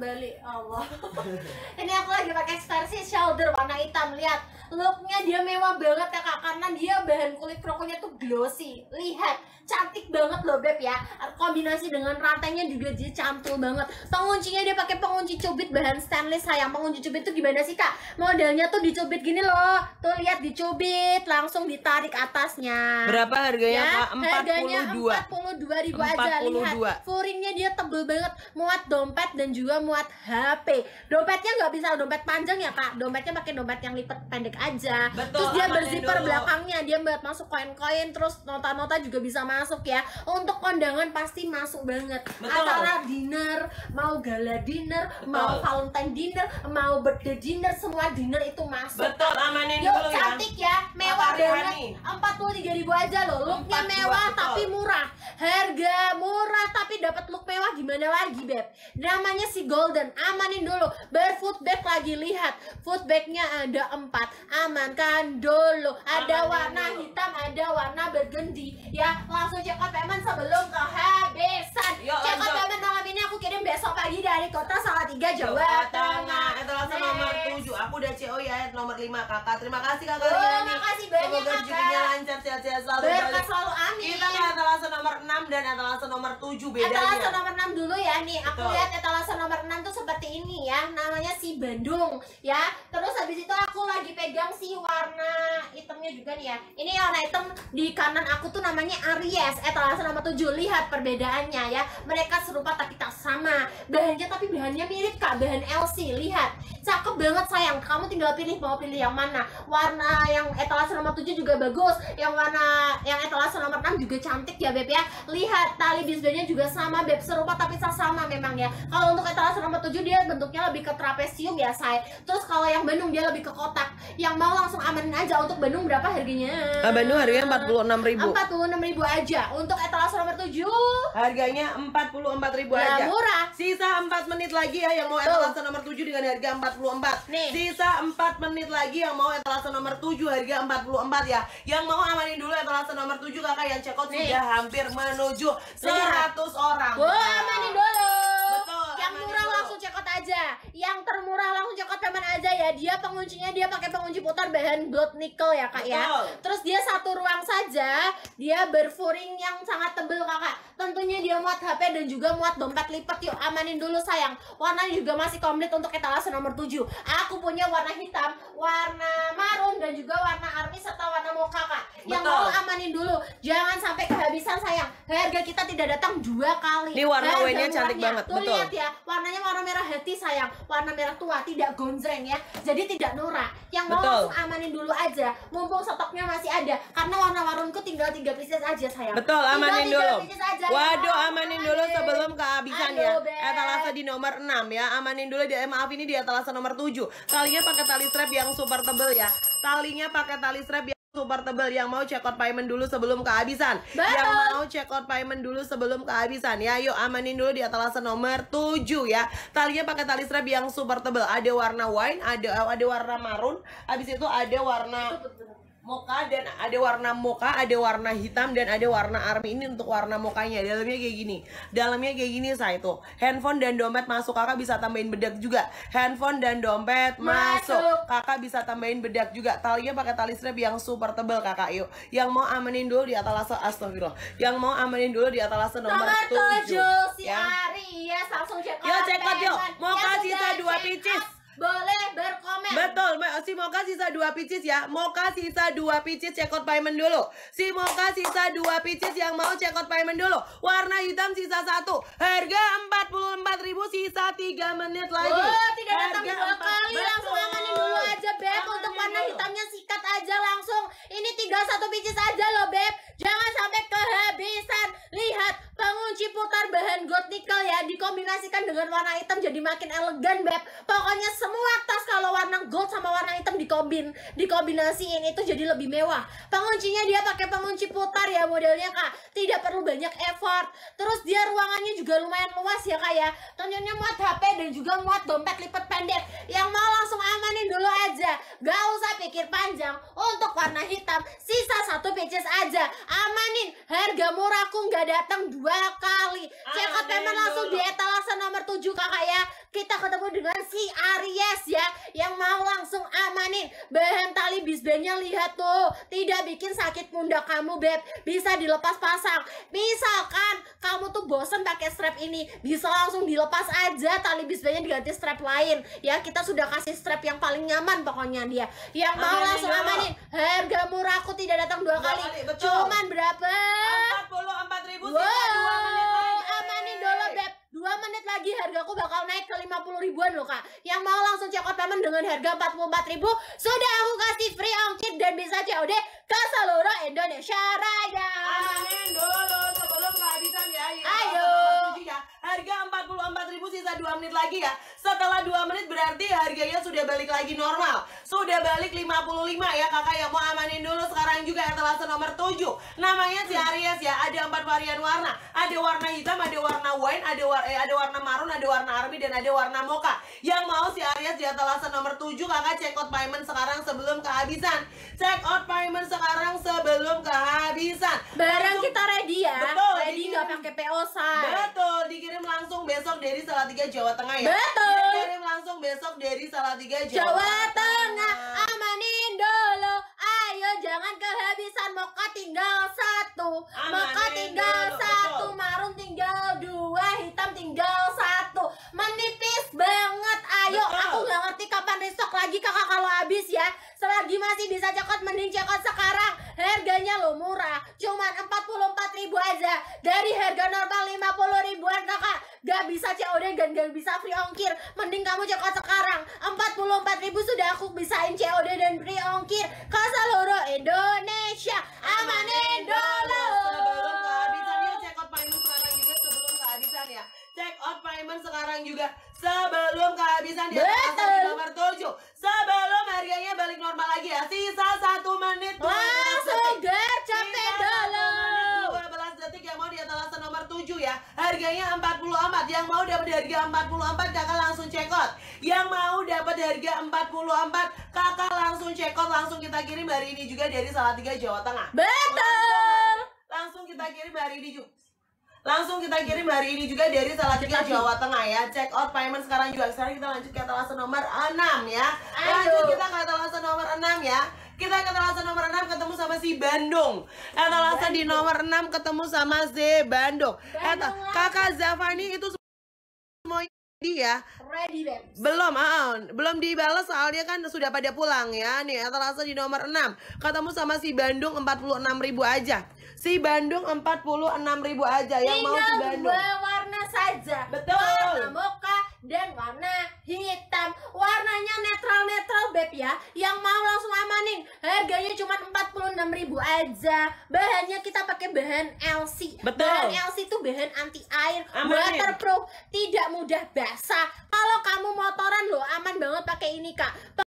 kembali ya Allah ini aku lagi pakai versi shoulder warna hitam lihat looknya dia mewah banget ya kak karena dia bahan kulit krokonya tuh glossy lihat cantik banget loh beb ya kombinasi dengan rantainya juga dia cantul banget penguncinya dia pakai pengunci cubit bahan stainless sayang pengunci cubit tuh gimana sih kak modelnya tuh dicubit gini loh tuh lihat dicubit langsung ditarik atasnya berapa harganya ya? kak? 42 harganya 42 ribu 42. aja lihat furingnya dia tebel banget muat dompet dan juga muat muat HP dompetnya nggak bisa dompet panjang ya kak dompetnya pakai dompet yang lipat pendek aja Betul, terus dia berzipper dulu. belakangnya dia buat masuk koin-koin terus nota-nota juga bisa masuk ya untuk kondangan pasti masuk banget Betul. acara dinner mau gala dinner Betul. mau valentine dinner mau birthday dinner semua dinner itu masuk Betul, amanin Yo, dulu ya. cantik ya, ya. mewah banget empat puluh tiga ribu aja loh looknya mewah betul. tapi murah harga murah tapi dapat look mewah gimana lagi beb namanya si golden amanin dulu baru lagi lihat footbacknya ada empat amankan dulu ada warna dulu. hitam ada warna bergendi ya langsung check out payment sebelum kehabisan Yo, check out malam ini aku kirim besok pagi dari kota Salatiga Jawa Tengah itu langsung nomor tujuh udah CO ya nomor 5 kakak terima kasih kakak oh, Rina nih makasih banyak semoga rezekinya lancar sehat-sehat selalu berkat selalu amin kita ke etalase nomor 6 dan etalase nomor 7 bedanya etalase nomor 6 dulu ya nih aku Betul. lihat etalase nomor 6 tuh seperti ini ya namanya si Bandung ya terus habis itu aku lagi pegang si warna itemnya juga nih ya ini warna item di kanan aku tuh namanya Aries etalase nomor 7 lihat perbedaannya ya mereka serupa tapi tak sama bahannya tapi bahannya mirip kak bahan LC lihat cakep banget sayang kamu tinggal pilih mau pilih yang mana warna yang etalase nomor 7 juga bagus yang warna yang etalase eh, nomor 6 juga cantik ya beb ya lihat tali bisbandnya juga sama beb serupa tapi tak sama memang ya kalau untuk etalase eh, nomor 7 dia bentuknya lebih ke trapesium ya say terus kalau yang Bandung dia lebih ke kotak yang mau langsung amanin aja untuk Bandung Bandung berapa harganya? Nah, Bandung harganya empat puluh enam ribu. Empat puluh enam ribu aja. Untuk etalase nomor tujuh harganya empat puluh empat ribu nah, aja. Murah. Sisa empat menit lagi ya yang mau etalase nomor tujuh dengan harga empat puluh empat. Nih. Sisa empat menit lagi yang mau etalase nomor tujuh harga empat puluh empat ya. Yang mau amanin dulu etalase nomor tujuh kakak yang check out Nih. sudah hampir menuju seratus orang. Wah, amanin dulu aja yang termurah langsung coklat teman aja ya dia penguncinya dia pakai pengunci putar bahan gold nickel ya kak ya terus dia satu ruang saja dia berfuring yang sangat tebel kakak tentunya dia muat HP dan juga muat dompet lipat yuk amanin dulu sayang warna juga masih komplit untuk etalase nomor 7 aku punya warna hitam warna marun dan juga warna army serta warna yang mau amanin dulu jangan sampai kehabisan sayang harga kita tidak datang dua kali ini warna nya cantik banget tuh Betul. lihat ya warnanya warna merah hati sayang warna merah tua tidak gonjreng ya jadi tidak norak yang mau Betul. langsung amanin dulu aja mumpung stoknya masih ada karena warna warungku tinggal tiga pieces aja sayang Betul amanin tinggal dulu aja, ya. waduh ya. amanin dulu sebelum kehabisan ya. Aduh, ya etalase di nomor 6 ya amanin dulu di, eh, maaf ini di etalase nomor 7 talinya pakai tali strap yang super tebel ya talinya pakai tali strap yang super tebel yang mau check out payment dulu sebelum kehabisan Betul. yang mau check out payment dulu sebelum kehabisan ya yuk amanin dulu di atas nomor 7 ya talinya pakai tali strap yang super tebel ada warna wine ada eh, ada warna marun habis itu ada warna moka dan ada warna moka, ada warna hitam dan ada warna army ini untuk warna mokanya. Dalamnya kayak gini. Dalamnya kayak gini saya itu. Handphone dan dompet masuk Kakak bisa tambahin bedak juga. Handphone dan dompet masuk. masuk. Kakak bisa tambahin bedak juga. Talinya pakai tali strap yang super tebel Kakak yuk. Yang mau amanin dulu di atas astagfirullah. Yang mau amanin dulu di atas nomor, nomor 7. 7 si ya. Ari ya langsung iya, check out. Yuk check out yuk. Moka sisa 2 pieces. Boleh berkom. Betul, si Moka sisa dua pieces ya. Moka sisa dua pieces check out payment dulu. Si Moka sisa dua pieces yang mau check out payment dulu. Warna hitam sisa satu. Harga empat empat puluh ribu sisa tiga menit lagi. Oh, tidak datang dua kali Betul. langsung amanin dulu aja, Beb. Untuk warna hitamnya sikat aja langsung. Ini tinggal satu pieces aja loh, Beb. Jangan sampai kehabisan. dikombinasikan dengan warna hitam jadi makin elegan beb pokoknya semua tas kalau warna gold sama warna hitam dikombin dikombinasiin itu jadi lebih mewah penguncinya dia pakai pengunci putar ya modelnya kak tidak perlu banyak effort terus dia ruangannya juga lumayan luas ya kak ya tentunya muat HP dan juga muat dompet lipat pendek yang mau langsung amanin dulu aja gak usah pikir panjang untuk warna hitam sisa satu pcs aja amanin harga murahku aku nggak datang dua kali cek teman payment langsung di etalase pemanasan nomor 7 kakak ya Kita ketemu dengan si Aries ya Yang mau langsung amanin Bahan tali bisbennya lihat tuh Tidak bikin sakit pundak kamu beb Bisa dilepas pasang Misalkan kamu tuh bosen pakai strap ini Bisa langsung dilepas aja tali bisbennya diganti strap lain Ya kita sudah kasih strap yang paling nyaman pokoknya dia Yang mau amanin langsung dulu. amanin Harga murah aku tidak datang dua, dua kali, kali Cuman berapa? puluh empat ribu wow. 2 lagi hargaku bakal naik ke 50 ribuan loh kak yang mau langsung check out payment dengan harga 44 ribu sudah aku kasih free ongkir dan bisa COD ke seluruh Indonesia Raya amin dulu sebelum kehabisan ya iya. ayo menit lagi ya Setelah 2 menit berarti harganya sudah balik lagi normal Sudah balik 55 ya kakak ya Mau amanin dulu sekarang juga ya, etalase nomor 7 Namanya si Aries ya Ada empat varian warna Ada warna hitam, ada warna wine, ada, war eh, ada warna marun, ada warna army, dan ada warna moka Yang mau si Aries di ya, etalase nomor 7 kakak check out payment sekarang sebelum kehabisan Check out payment sekarang sebelum kehabisan Barang kita ready ya Betul Ready nggak pakai PO say Betul dikirim langsung besok dari Salatiga Jawa Jawa Tengah ya. Betul. Kirim langsung besok dari salah tiga Jawa, Jawa Tengah. Tengah. Amanin dulu. Ayo jangan kehabisan moka tinggal satu. Amanin moka tinggal dulu. satu, Betul. marun tinggal dua, hitam tinggal satu. Menit Mending kamu cokot sekarang 44 ribu sudah aku bisain COD dan free ongkir Ke seluruh Indonesia Amanin dulu Sebelum kehabisan ya, payment sekarang juga Sebelum kehabisan ya Check out payment sekarang juga Sebelum kehabisan yang mau dapat harga 44 kakak langsung check out yang mau dapat harga 44 kakak langsung check out langsung kita kirim hari ini juga dari salah tiga Jawa Tengah betul langsung kita kirim hari ini juga Langsung kita kirim hari ini juga dari salah satu Jawa Tengah ya. Check out payment sekarang juga. Sekarang kita lanjut ke etalase nomor 6 ya. Lanjut kita ke etalase nomor 6 ya. Kita ke etalase nomor 6 ketemu sama si Bandung. Etalase di nomor 6 ketemu sama si Bandung. Eta, Kakak Zafani itu dia Ready, Babs. belum ah uh, belum dibalas soalnya kan sudah pada pulang ya nih terasa di nomor 6 ketemu sama si Bandung 46 ribu aja si Bandung 46 ribu aja yang Tinggal mau si Bandung warna saja betul warna mocha dan warna hitam warnanya netral-netral beb ya yang mau langsung amanin harganya cuma empat puluh enam ribu aja bahannya kita pakai bahan LC Betul. bahan LC itu bahan anti air amanin. waterproof tidak mudah basah kalau kamu motoran loh aman banget pakai ini kak